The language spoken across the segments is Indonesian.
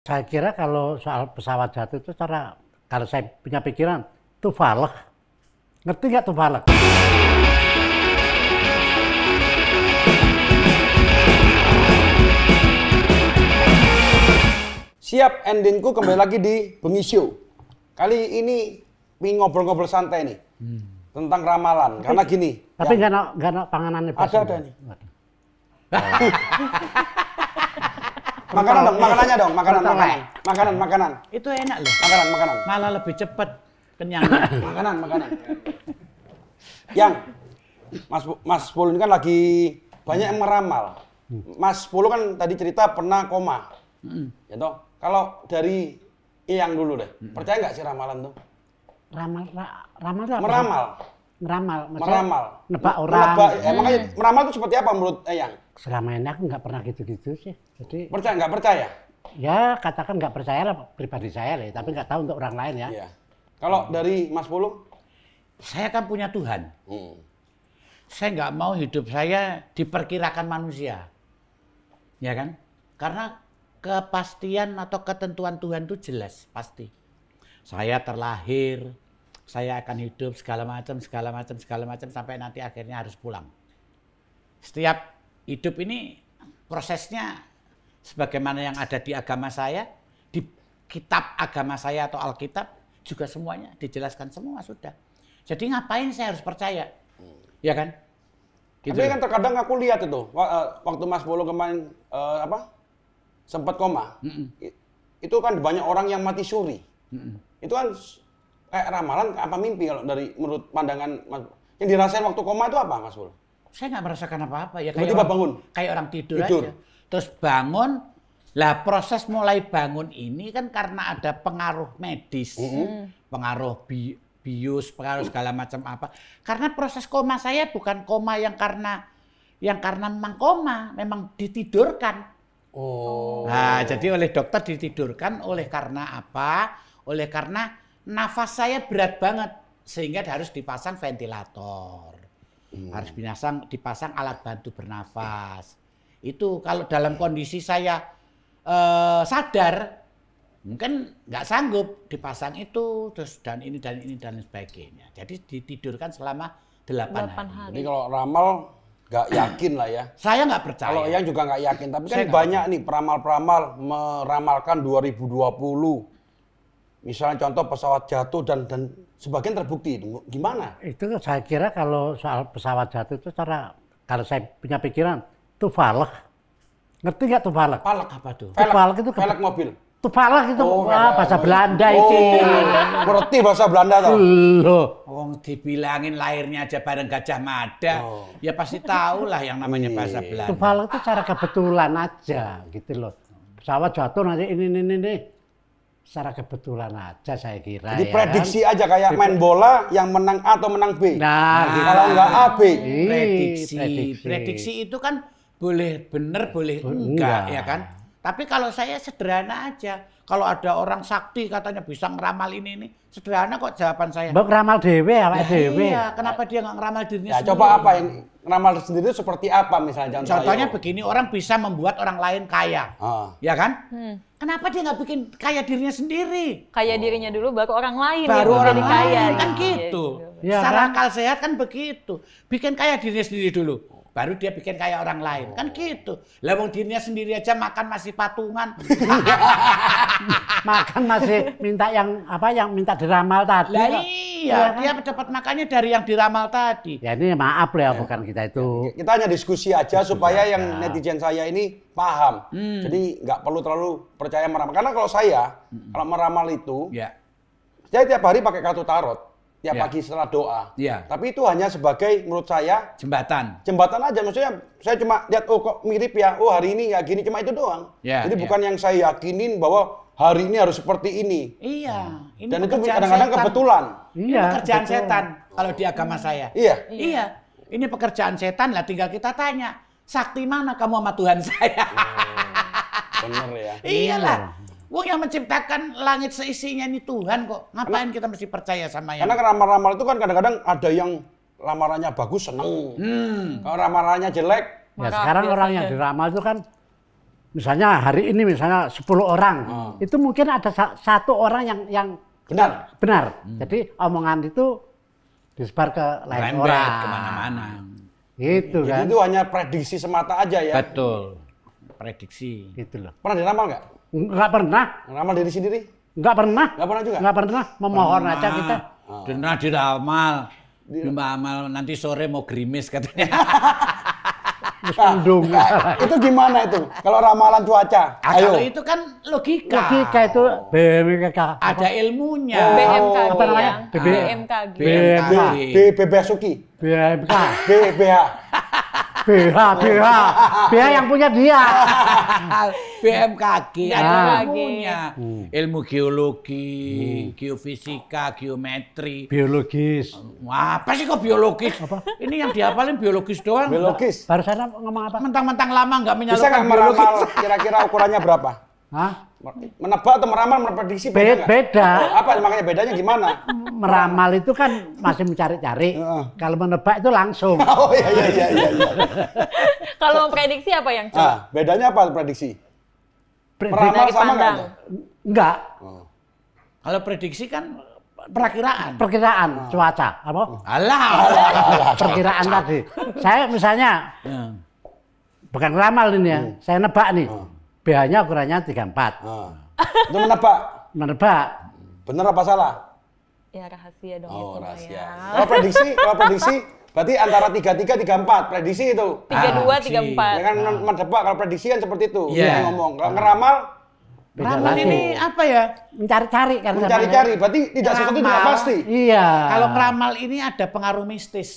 Saya kira kalau soal pesawat jatuh itu cara kalau saya punya pikiran tuh falek. Ngerti nggak tuh falek? Siap endingku kembali lagi di Bengi Kali ini ngobrol-ngobrol santai nih hmm. tentang ramalan. Tapi, Karena gini. Tapi nggak ya, nggak ada panganannya. Ada ada nih. Makanan dong, makanannya dong, makanan, makanan. Eh. Makanan, makanan. Itu enak loh. Makanan, makanan. Malah lebih cepat kenyang. makanan, makanan. Yang Mas Mas Polo ini kan lagi banyak yang meramal. Mas Polo kan tadi cerita pernah koma. Ya toh. Kalau dari yang dulu deh, percaya nggak sih ramalan tuh? Ramal, ra, ramal apa? Meramal meramal, meramal, nebak orang. Nebak, eh, ya. meramal itu seperti apa menurut Eyang? Selama ini aku nggak pernah gitu-gitu sih. Jadi percaya nggak percaya? Ya katakan nggak percaya lah pribadi saya lah, ya, tapi nggak tahu untuk orang lain ya. Iya. Kalau dari Mas Pulung? Saya kan punya Tuhan. Hmm. Saya nggak mau hidup saya diperkirakan manusia, ya kan? Karena kepastian atau ketentuan Tuhan itu jelas pasti. Saya terlahir saya akan hidup segala macam, segala macam, segala macam sampai nanti akhirnya harus pulang. Setiap hidup ini prosesnya sebagaimana yang ada di agama saya, di kitab agama saya atau Alkitab juga semuanya dijelaskan semua sudah. Jadi ngapain saya harus percaya? Ya kan? Gitu. Tapi kan terkadang aku lihat itu eh, waktu Mas Bolo kemarin uh, apa sempat koma, mm -mm. itu kan banyak orang yang mati suri. Mm -mm. Itu kan kayak ramalan apa mimpi kalau dari menurut pandangan Mas yang dirasain waktu koma itu apa Mas Pul? Saya nggak merasakan apa-apa ya. kayak tiba bangun. Kayak orang tidur, tidur aja. Terus bangun, lah proses mulai bangun ini kan karena ada pengaruh medis, mm -hmm. pengaruh bi bius, pengaruh segala macam apa. Karena proses koma saya bukan koma yang karena yang karena memang koma, memang ditidurkan. Oh. Nah, jadi oleh dokter ditidurkan oleh karena apa? Oleh karena nafas saya berat banget sehingga harus dipasang ventilator. Hmm. Harus dipasang dipasang alat bantu bernafas. Itu kalau dalam kondisi saya eh, sadar mungkin nggak sanggup dipasang itu terus dan ini dan ini dan sebagainya. Jadi ditidurkan selama delapan 8 hari. hari. Jadi kalau ramal nggak yakin lah ya. Saya nggak percaya. Kalau yang juga nggak yakin, tapi kan banyak percaya. nih peramal-peramal meramalkan 2020 Misalnya contoh pesawat jatuh dan dan sebagian terbukti itu gimana? Itu saya kira kalau soal pesawat jatuh itu cara kalau saya punya pikiran itu falak Ngerti nggak tuh falak falak apa tuh? falak itu falak ke... mobil. Tupalak itu oh, wah, bahasa Belanda oh, itu. berarti bahasa Belanda tuh. Loh. Wong dibilangin lahirnya aja bareng Gajah Mada. Oh. Ya pasti tahu lah yang namanya iya. bahasa Belanda. Tupalak itu cara kebetulan aja gitu loh. Pesawat jatuh nanti ini ini ini secara kebetulan aja saya kira. Jadi ya prediksi kan. aja kayak main bola yang menang A atau menang B. Nah, nah kalau enggak gitu. A B. Prediksi. prediksi. Prediksi itu kan boleh benar boleh enggak, enggak ya kan. Tapi kalau saya sederhana aja kalau ada orang sakti katanya bisa ngeramal ini ini, sederhana kok jawaban saya. Mbak ngeramal dewe ya ya, dewe? Iya, kenapa dia nggak ngeramal dirinya ya, sendiri? Coba apa yang ngeramal sendiri seperti apa misalnya? Contohnya ayo. begini, orang bisa membuat orang lain kaya, ah. ya kan? Hmm. Kenapa dia nggak bikin kaya dirinya sendiri? Kaya dirinya dulu baru orang lain baru yang orang lain, kaya. Kan gitu. Ya, Secara kan? akal sehat kan begitu. Bikin kaya dirinya sendiri dulu baru dia bikin kayak orang lain. Kan oh. Kan gitu. Lah wong dirinya sendiri aja makan masih patungan. makan masih minta yang apa yang minta diramal tadi. Lah iya. iya, dia kan? dapat makannya dari yang diramal tadi. Ya ini maaf lah ya, iya. bukan kita itu. Iya, kita hanya diskusi aja diskusi supaya aja. yang netizen saya ini paham. Hmm. Jadi nggak perlu terlalu percaya meramal. Karena kalau saya hmm. kalau meramal itu ya. Saya tiap hari pakai kartu tarot tiap ya, ya. pagi setelah doa. Ya. Tapi itu hanya sebagai menurut saya jembatan. Jembatan aja maksudnya saya cuma lihat oh kok mirip ya. Oh hari ini ya gini cuma itu doang. Ya, Jadi ya. bukan yang saya yakinin bahwa hari ini harus seperti ini. Iya. Hmm. Ini Dan itu kadang-kadang kebetulan. Iya. Ini pekerjaan betul. setan kalau di agama hmm. saya. Iya. Iya. Ini pekerjaan setan lah tinggal kita tanya. Sakti mana kamu sama Tuhan saya? Hmm. Bener ya. Iyalah. Iya. Wong yang menciptakan langit seisinya ini Tuhan kok. Ngapain karena, kita mesti percaya sama yang? Karena ramal-ramal itu kan kadang-kadang ada yang lamarannya bagus seneng. Hmm. Kalau ramalannya jelek. Ya sekarang orang ya. yang diramal itu kan misalnya hari ini misalnya 10 orang. Hmm. Itu mungkin ada satu orang yang yang benar. Benar. Hmm. Jadi omongan itu disebar ke lain Rembet, orang. kemana-mana. Gitu kan. Jadi itu hanya prediksi semata aja ya. Betul. Prediksi. Gitu loh. Pernah diramal nggak? Enggak pernah. Ngeramal diri sendiri? Enggak pernah. Enggak pernah juga? Enggak pernah. Memohon pernah. aja kita. Oh. Pernah diramal. Diramal nanti sore mau gerimis katanya. Nah, Nah, itu gimana itu? Kalau ramalan cuaca? Ah, Ayo. itu kan logika. Logika itu BMKG. Ada ilmunya. Oh. BMKG. Apa namanya? BMKG. Gitu ya. BMKG. Ah, BMKG. Gitu. BMKG. BMKG. BMKG. BMKG. BMKG. BH, BH, BH yang punya dia. BMKG, ada punya. Ah. Hmm. Ilmu geologi, hmm. geofisika, geometri. Biologis. Wah, apa sih kok biologis? Apa? Ini yang diapalin biologis doang. Biologis. barusan sana ngomong apa? Mentang-mentang lama nggak menyalurkan Bisa nggak kira-kira ukurannya berapa? Hah? Menebak atau meramal, memprediksi beda. Beda. beda. Apa makanya bedanya gimana? Meramal itu kan masih mencari-cari. Uh. Kalau menebak itu langsung. oh iya iya iya iya. iya. Kalau memprediksi apa yang Ah, bedanya apa prediksi? Meramal meramal sama enggak? Enggak. Oh. Kalau prediksi kan perkiraan. Perkiraan oh. cuaca, apa? Alah. perkiraan tadi. Saya misalnya hmm. bukan ramal ini ya. Hmm. Saya nebak nih. Oh. BH-nya ukurannya 34. Nah. Itu menebak. menebak. Bener apa salah? Ya rahasia dong oh, itu rahasia. Ya. Kalau prediksi, kalau prediksi berarti antara 33 34 prediksi itu. 32 ah, 34. Ya kan ah. menebak kalau prediksi kan seperti itu. Iya yeah. ngomong. Kalau ah. ngeramal Ramal ini apa ya? Mencari-cari kan. Mencari-cari, ya. berarti tidak sesuatu tidak pasti. Iya. Kalau ramal ini ada pengaruh mistis.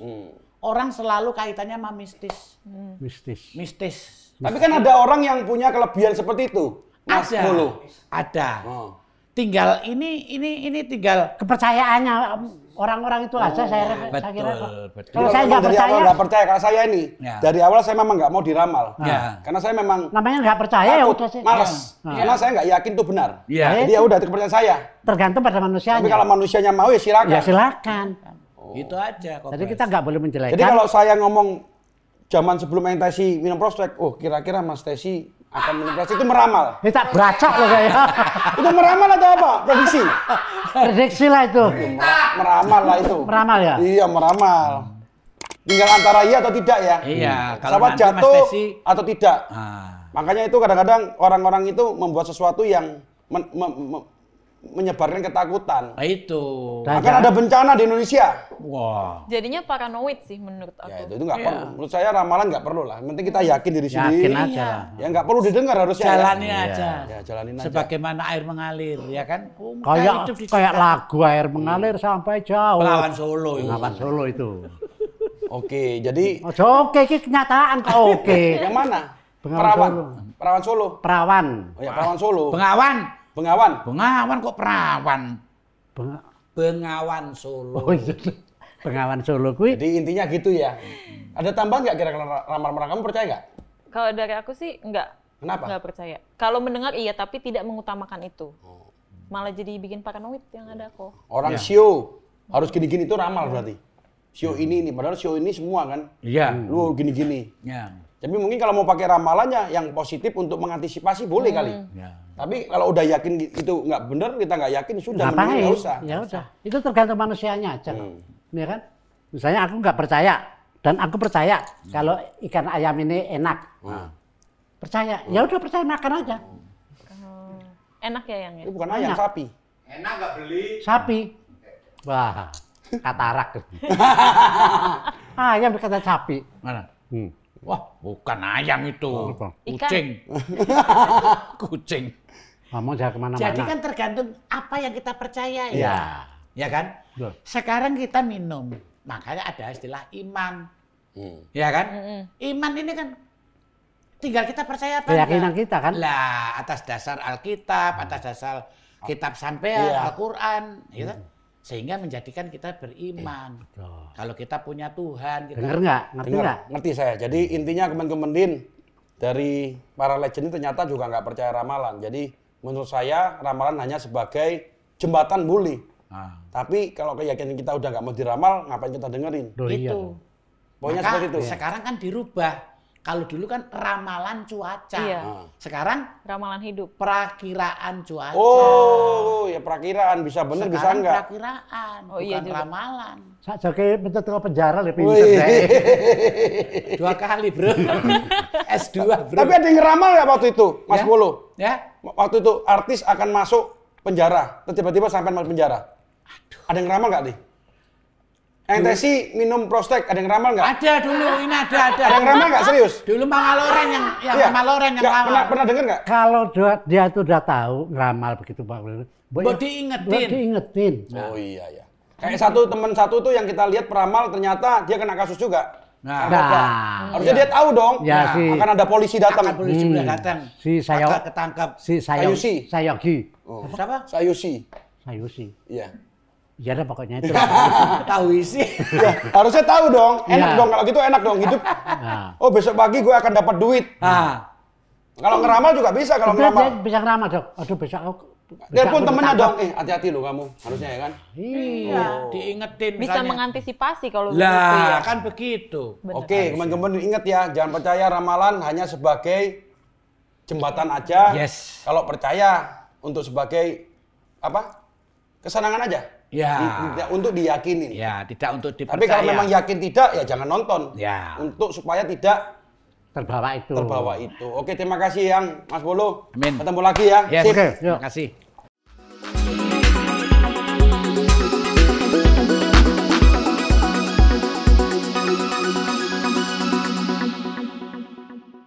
Hmm. Orang selalu kaitannya sama mistis. Hmm. Mistis. Mistis. Tapi kan ada orang yang punya kelebihan seperti itu. Mas ada. Mulu. Ada. Oh. Tinggal ini ini ini tinggal kepercayaannya orang-orang itu aja oh, saya, betul, saya kira Betul. Kalau saya nggak percaya, awal gak percaya kalau saya ini ya. dari awal saya memang nggak mau diramal. Ya. ya. Karena saya memang namanya nggak percaya ya takut, ya udah sih. Males. Ya. Karena ya. saya nggak yakin itu benar. Ya. Jadi ya udah kepercayaan saya. Tergantung pada manusianya. Tapi kalau manusianya mau ya silakan. Ya silakan. Oh. Itu aja. Kok Jadi kita nggak boleh menjelaskan. Jadi kalau saya ngomong zaman sebelum Mang Tesi minum prospek, oh kira-kira Mas Tesi akan minum prospek itu meramal. Ini tak beracak loh kayaknya. itu meramal atau apa? Prediksi. Prediksi lah itu. Meramal lah itu. Meramal ya? Iya, meramal. Tinggal antara iya atau tidak ya. Iya, kalau Sama jatuh Tesi... atau tidak. Ah. Makanya itu kadang-kadang orang-orang itu membuat sesuatu yang men, men, men, menyebarkan ketakutan. Nah, itu. Nah, Akan ya. ada bencana di Indonesia. Wah. Wow. Jadinya paranoid sih menurut ya, aku. Ya itu itu nggak yeah. perlu. Menurut saya ramalan nggak perlu lah. Penting kita yakin diri yakin sendiri. Yakin aja. Iya. Ya nggak perlu didengar harusnya. Ya. Jalani ya. aja. Ya jalanin aja. Sebagaimana air mengalir ya kan. Oh, kayak kayak lagu air mengalir hmm. sampai jauh. Pelawan Solo. Pelawan Solo itu. Oke, jadi oh, oke okay, kenyataan kok oke. Okay. Yang mana? Perawan. Solo. Perawan Solo. Perawan. Oh ya, Perawan Solo. Pengawan. Bengawan. Bengawan kok perawan. Beng Bengawan Solo. Oh iya. Bengawan Solo kuwi. Jadi intinya gitu ya. Ada tambahan nggak kira-kira ramal-ramal kamu percaya nggak? Kalau dari aku sih nggak. Kenapa? Nggak percaya. Kalau mendengar iya, tapi tidak mengutamakan itu. Oh. Malah jadi bikin paranoid yang ada kok. Orang ya. sio harus gini-gini itu ramal berarti. Sio hmm. ini ini, padahal sio ini semua kan. Iya. Lu gini-gini. Iya. Tapi mungkin kalau mau pakai ramalannya yang positif untuk mengantisipasi boleh hmm. kali. Ya. Tapi kalau udah yakin itu nggak benar, kita nggak yakin sudah nggak usah. Ya usah. Itu tergantung manusianya aja. Hmm. Ya kan? Misalnya aku nggak percaya dan aku percaya hmm. kalau ikan ayam ini enak. Hmm. Nah, percaya. Hmm. Ya udah percaya makan aja. Hmm. Enak ya yang itu? Bukan enak. ayam, sapi. Enak nggak beli? Sapi. Wah, katarak. ayam ah, dikata sapi. Mana? Hmm. Wah, bukan ayam itu. Oh, kucing. kucing. Ngomong jangan kemana-mana. Jadi kan tergantung apa yang kita percaya ya. Ya, ya kan? Betul. Sekarang kita minum. Makanya ada istilah iman. Hmm. Ya kan? Hmm. Iman ini kan tinggal kita percaya apa Keyakinan kita kan. Lah, atas dasar Alkitab, hmm. atas dasar kitab sampean, iya. Al-Qur'an, gitu sehingga menjadikan kita beriman. Eh. Kalau kita punya Tuhan, kita dengar nggak? Ngerti nggak? Ngerti saya. Jadi hmm. intinya teman-teman dari para legend ternyata juga nggak percaya ramalan. Jadi menurut saya ramalan hanya sebagai jembatan buli Ah. Tapi kalau keyakinan kita udah nggak mau diramal, ngapain kita dengerin? Iya itu. Pokoknya Maka, seperti itu. Sekarang kan dirubah kalau dulu kan ramalan cuaca. Iya. Ah. Sekarang ramalan hidup. Perakiraan cuaca. Oh, ya perakiraan bisa benar bisa enggak? perakiraan, oh, iya bukan iya juga. ramalan. Saya kayak mencet ke penjara lebih pinter deh. Dua kali, Bro. S2, Bro. Tapi ada yang ngeramal ya waktu itu, Mas ya? Polo? Ya. Waktu itu artis akan masuk penjara, tiba-tiba sampai masuk penjara. Aduh. Ada yang ngeramal nggak nih? Ente sih minum prostek, ada yang ramal nggak? Ada dulu, ini ada, ada. Ada yang ramal nggak serius? Dulu Mama Loren yang ya, iya. yang iya. Mama Loren yang ramal. Pernah, pernah dengar nggak? Kalau dia, dia tuh udah tahu ramal begitu Pak Loren. Bo diingetin. Bo diingetin. Nah. Oh iya ya. Kayak satu teman satu tuh yang kita lihat peramal ternyata dia kena kasus juga. Nah, nah, nah harusnya iya. dia tahu dong. Ya, nah, si, akan ada polisi datang. Akan polisi hmm. datang. Si saya ketangkap. Si saya Sayusi. Sayogi. Oh. Siapa? Sayusi. Sayusi. Iya. Yeah. Iya dah pokoknya itu. tahu isi. ya, harusnya tahu dong. Ya. Enak ya. dong kalau gitu enak dong hidup. Nah. Oh besok pagi gue akan dapat duit. Nah. Kalau ngeramal juga bisa kalau ngeramal. Bisa ngeramal dok. Aduh besok aku. pun temennya dong. Eh hati-hati lo kamu. Harusnya ya kan. Iya. Oh. Diingetin. Bisa misalnya. mengantisipasi kalau lah, gitu ya. kan begitu. Bener. Oke teman-teman ingat ya jangan percaya ramalan hanya sebagai jembatan aja. Yes. Kalau percaya untuk sebagai apa? Kesenangan aja. Ya. ya. tidak untuk diyakini. Ya, tidak untuk dipercaya. Tapi kalau memang yakin tidak ya jangan nonton. Ya. Untuk supaya tidak terbawa itu. Terbawa itu. Oke, terima kasih yang Mas Bolo. Amin. Ketemu lagi ya. Yes. Oke, terima kasih.